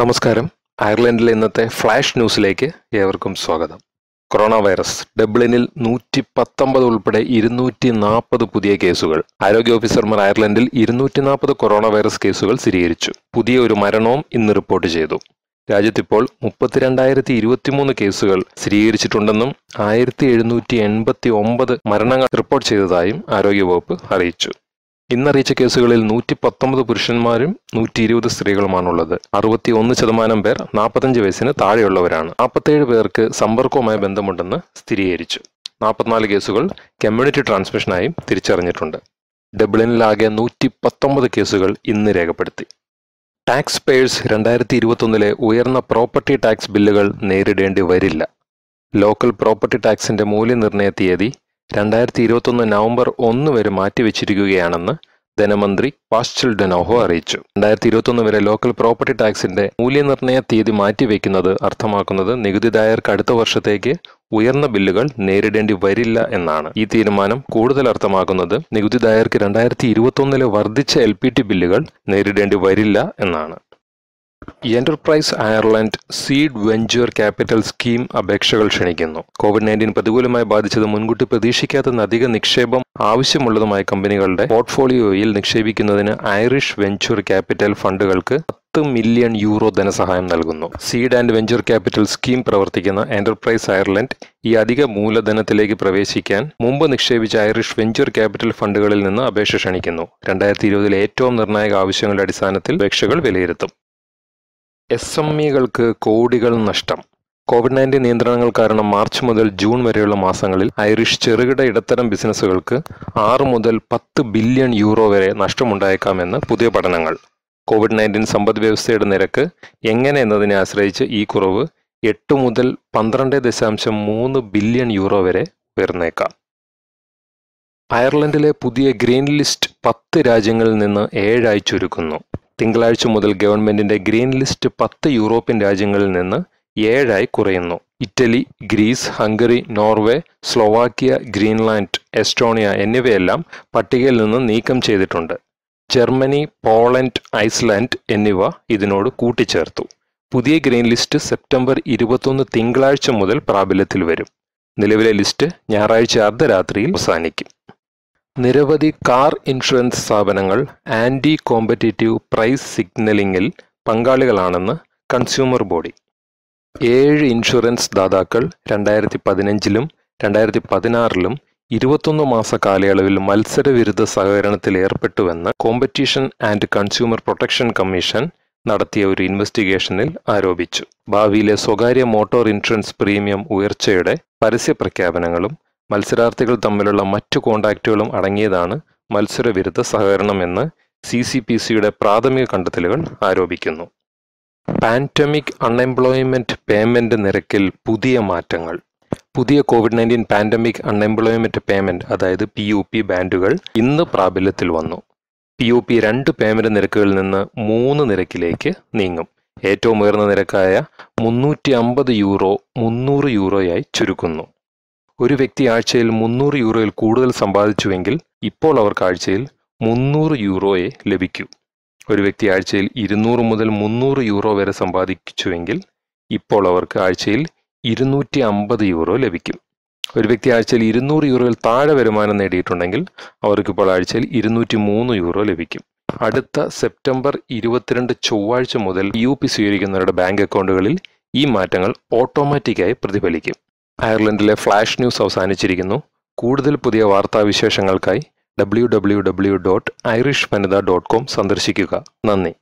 നമസ്കാരം അയർലൻഡിലെ ഇന്നത്തെ ഫ്ലാഷ് ന്യൂസിലേക്ക് ഏവർക്കും സ്വാഗതം കൊറോണ വൈറസ് ഡബ്ലിനിൽ നൂറ്റി പത്തൊമ്പത് ഉൾപ്പെടെ ഇരുന്നൂറ്റി നാൽപ്പത് പുതിയ കേസുകൾ ആരോഗ്യ ഓഫീസർമാർ അയർലൻഡിൽ ഇരുന്നൂറ്റി നാൽപ്പത് കൊറോണ വൈറസ് കേസുകൾ സ്ഥിരീകരിച്ചു പുതിയ ഒരു മരണവും ഇന്ന് റിപ്പോർട്ട് ചെയ്തു രാജ്യത്തിപ്പോൾ മുപ്പത്തിരണ്ടായിരത്തി ഇരുപത്തിമൂന്ന് കേസുകൾ സ്ഥിരീകരിച്ചിട്ടുണ്ടെന്നും ആയിരത്തി എഴുന്നൂറ്റി എൺപത്തി ഒമ്പത് മരണങ്ങൾ റിപ്പോർട്ട് ചെയ്തതായും ആരോഗ്യവകുപ്പ് അറിയിച്ചു ഇന്നറിയിച്ച കേസുകളിൽ നൂറ്റി പത്തൊമ്പത് പുരുഷന്മാരും നൂറ്റി ഇരുപത് സ്ത്രീകളുമാണുള്ളത് അറുപത്തി ഒന്ന് ശതമാനം പേർ നാൽപ്പത്തഞ്ച് വയസ്സിന് താഴെയുള്ളവരാണ് നാൽപ്പത്തേഴ് പേർക്ക് സമ്പർക്കവുമായി ബന്ധമുണ്ടെന്ന് സ്ഥിരീകരിച്ചു നാൽപ്പത്തിനാല് കേസുകൾ കമ്മ്യൂണിറ്റി ട്രാൻസ്മിഷനായും തിരിച്ചറിഞ്ഞിട്ടുണ്ട് ഡബ്ലിനിലാകെ നൂറ്റി പത്തൊമ്പത് കേസുകൾ ഇന്ന് രേഖപ്പെടുത്തി ടാക്സ് പേഴ്സ് രണ്ടായിരത്തി ഇരുപത്തൊന്നിലെ ഉയർന്ന പ്രോപ്പർട്ടി ടാക്സ് ബില്ലുകൾ നേരിടേണ്ടി വരില്ല ലോക്കൽ പ്രോപ്പർട്ടി ടാക്സിന്റെ മൂല്യനിർണ്ണയ തീയതി രണ്ടായിരത്തി ഇരുപത്തൊന്ന് നവംബർ ഒന്ന് വരെ മാറ്റിവെച്ചിരിക്കുകയാണെന്ന് ധനമന്ത്രി പാസ്ചൽ ഡെനോഹോ അറിയിച്ചു രണ്ടായിരത്തി ഇരുപത്തൊന്ന് വരെ ലോക്കൽ പ്രോപ്പർട്ടി ടാക്സിന്റെ മൂല്യനിർണ്ണയ തീയതി മാറ്റിവെക്കുന്നത് അർത്ഥമാക്കുന്നത് നികുതിദായർക്ക് അടുത്ത വർഷത്തേക്ക് ഉയർന്ന ബില്ലുകൾ നേരിടേണ്ടി വരില്ല എന്നാണ് ഈ തീരുമാനം കൂടുതൽ അർത്ഥമാക്കുന്നത് നികുതിദായർക്ക് രണ്ടായിരത്തി ഒന്നിലെ വർദ്ധിച്ച എൽ ബില്ലുകൾ നേരിടേണ്ടി വരില്ല എന്നാണ് enterprise Ireland seed venture capital scheme അപേക്ഷകൾ ക്ഷണിക്കുന്നു കോവിഡ് നയൻറ്റീൻ പ്രതികൂലമായി ബാധിച്ചത് മുൻകൂട്ടി പ്രതീക്ഷിക്കാത്ത അധിക നിക്ഷേപം ആവശ്യമുള്ളതുമായ കമ്പനികളുടെ പോർട്ട്ഫോളിയോയിൽ നിക്ഷേപിക്കുന്നതിന് ഐറിഷ് വെഞ്ചർ ക്യാപിറ്റൽ ഫണ്ടുകൾക്ക് പത്ത് മില്യൺ യൂറോ ധനസഹായം നൽകുന്നു seed and venture capital scheme പ്രവർത്തിക്കുന്ന എന്റർപ്രൈസ് അയർലൻഡ് ഈ അധിക മൂലധനത്തിലേക്ക് പ്രവേശിക്കാൻ മുമ്പ് നിക്ഷേപിച്ച ഐറിഷ് വെഞ്ചർ ക്യാപിറ്റൽ ഫണ്ടുകളിൽ നിന്ന് അപേക്ഷ ക്ഷണിക്കുന്നു രണ്ടായിരത്തി ഇരുപതിലെ ഏറ്റവും നിർണായക ആവശ്യങ്ങളുടെ അടിസ്ഥാനത്തിൽ അപേക്ഷകൾ വിലയിരുത്തും എസ് എം ഇകൾക്ക് കോടികൾ നഷ്ടം കോവിഡ് നയൻറ്റീൻ നിയന്ത്രണങ്ങൾ കാരണം മാർച്ച് മുതൽ ജൂൺ വരെയുള്ള മാസങ്ങളിൽ ഐറിഷ് ചെറുകിട ഇടത്തരം ബിസിനസ്സുകൾക്ക് ആറ് മുതൽ പത്ത് ബില്യൺ യൂറോ വരെ നഷ്ടമുണ്ടായേക്കാമെന്ന് പുതിയ പഠനങ്ങൾ കോവിഡ് നയൻറ്റീൻ സമ്പദ് വ്യവസ്ഥയുടെ നിരക്ക് എങ്ങനെ എന്നതിനെ ആശ്രയിച്ച് ഈ കുറവ് എട്ട് മുതൽ പന്ത്രണ്ട് ദശാംശം മൂന്ന് ബില്യൺ യൂറോ വരെ ഉയർന്നേക്കാം അയർലൻഡിലെ പുതിയ ഗ്രീൻ ലിസ്റ്റ് പത്ത് രാജ്യങ്ങളിൽ നിന്ന് ഏഴായി ചുരുക്കുന്നു തിങ്കളാഴ്ച മുതൽ ഗവൺമെന്റിന്റെ ഗ്രീൻ ലിസ്റ്റ് പത്ത് യൂറോപ്യൻ രാജ്യങ്ങളിൽ നിന്ന് ഏഴായി കുറയുന്നു Italy Greece Hungary Norway Slovakia Greenland Estonia എന്നിവയെല്ലാം പട്ടികയിൽ നിന്ന് നീക്കം ചെയ്തിട്ടുണ്ട് ജർമ്മനി പോളണ്ട് ഐസ്ലാൻഡ് എന്നിവ ഇതിനോട് കൂട്ടിച്ചേർത്തു പുതിയ ഗ്രീൻ ലിസ്റ്റ് സെപ്റ്റംബർ ഇരുപത്തൊന്ന് തിങ്കളാഴ്ച മുതൽ പ്രാബല്യത്തിൽ വരും നിലവിലെ ലിസ്റ്റ് ഞായറാഴ്ച അർദ്ധരാത്രിയിൽ അവസാനിക്കും നിരവധി കാർ ഇൻഷുറൻസ് സ്ഥാപനങ്ങൾ ആന്റി കോമ്പറ്റീറ്റീവ് പ്രൈസ് സിഗ്നലിംഗിൽ പങ്കാളികളാണെന്ന് കൺസ്യൂമർ ബോഡി. ഏഴ് ഇൻഷുറൻസ് ദാതാക്കൾ രണ്ടായിരത്തി പതിനഞ്ചിലും രണ്ടായിരത്തി പതിനാറിലും ഇരുപത്തൊന്ന് മാസ കാലയളവിൽ മത്സരവിരുദ്ധ ഏർപ്പെട്ടുവെന്ന് competition and consumer protection commission നടത്തിയ ഒരു ഇൻവെസ്റ്റിഗേഷനിൽ ആരോപിച്ചു. ഭാവിയിലെ സ്വകാര്യ മോട്ടോർ ഇൻഷുറൻസ് പ്രീമിയം ഉയർച്ചയുടെ പ്രഖ്യാപനങ്ങളും മത്സരാർത്ഥികൾ തമ്മിലുള്ള മറ്റു കോൺടാക്റ്റുകളും അടങ്ങിയതാണ് മത്സരവിരുദ്ധ സഹകരണമെന്ന് സി സി പി സിയുടെ പ്രാഥമിക കണ്ടെത്തലുകൾ ആരോപിക്കുന്നു പാൻഡമിക് അൺഎംപ്ലോയ്മെൻറ്റ് പേയ്മെൻറ്റ് നിരക്കിൽ പുതിയ മാറ്റങ്ങൾ പുതിയ covid nineteen pandemic unemployment payment അതായത് പി യു പി ബാൻഡുകൾ ഇന്ന് പ്രാബല്യത്തിൽ വന്നു പി യു പി രണ്ട് പേയ്മെൻറ്റ് നിരക്കുകളിൽ നിന്ന് മൂന്ന് നിരക്കിലേക്ക് നീങ്ങും ഏറ്റവും ഉയർന്ന നിരക്കായ മുന്നൂറ്റി അമ്പത് യൂറോ മുന്നൂറ് യൂറോയായി ചുരുക്കുന്നു ഒരു വ്യക്തി ആഴ്ചയിൽ മുന്നൂറ് യൂറോയിൽ കൂടുതൽ സമ്പാദിച്ചുവെങ്കിൽ ഇപ്പോൾ അവർക്ക് ആഴ്ചയിൽ മുന്നൂറ് യൂറോയെ ലഭിക്കൂ ഒരു വ്യക്തി ആഴ്ചയിൽ ഇരുന്നൂറ് മുതൽ മുന്നൂറ് യൂറോ വരെ സമ്പാദിച്ചുവെങ്കിൽ ഇപ്പോൾ അവർക്ക് ആഴ്ചയിൽ ഇരുന്നൂറ്റി അമ്പത് യൂറോ ലഭിക്കും ഒരു വ്യക്തി ആഴ്ചയിൽ ഇരുന്നൂറ് യൂറോയിൽ താഴെ വരുമാനം നേടിയിട്ടുണ്ടെങ്കിൽ അവർക്ക് ഇപ്പോൾ ആഴ്ചയിൽ ഇരുന്നൂറ്റി മൂന്ന് യൂറോ ലഭിക്കും അടുത്ത സെപ്റ്റംബർ ഇരുപത്തിരണ്ട് ചൊവ്വാഴ്ച മുതൽ യു പി സ്വീകരിക്കുന്നവരുടെ ബാങ്ക് അക്കൗണ്ടുകളിൽ ഈ മാറ്റങ്ങൾ ഓട്ടോമാറ്റിക്കായി പ്രതിഫലിക്കും അയർലൻഡിലെ ഫ്ലാഷ് ന്യൂസ് അവസാനിച്ചിരിക്കുന്നു കൂടുതൽ പുതിയ വാർത്താവിശേഷങ്ങൾക്കായി W W W dot Irish Vanitha dot com സന്ദർശിക്കുക നന്ദി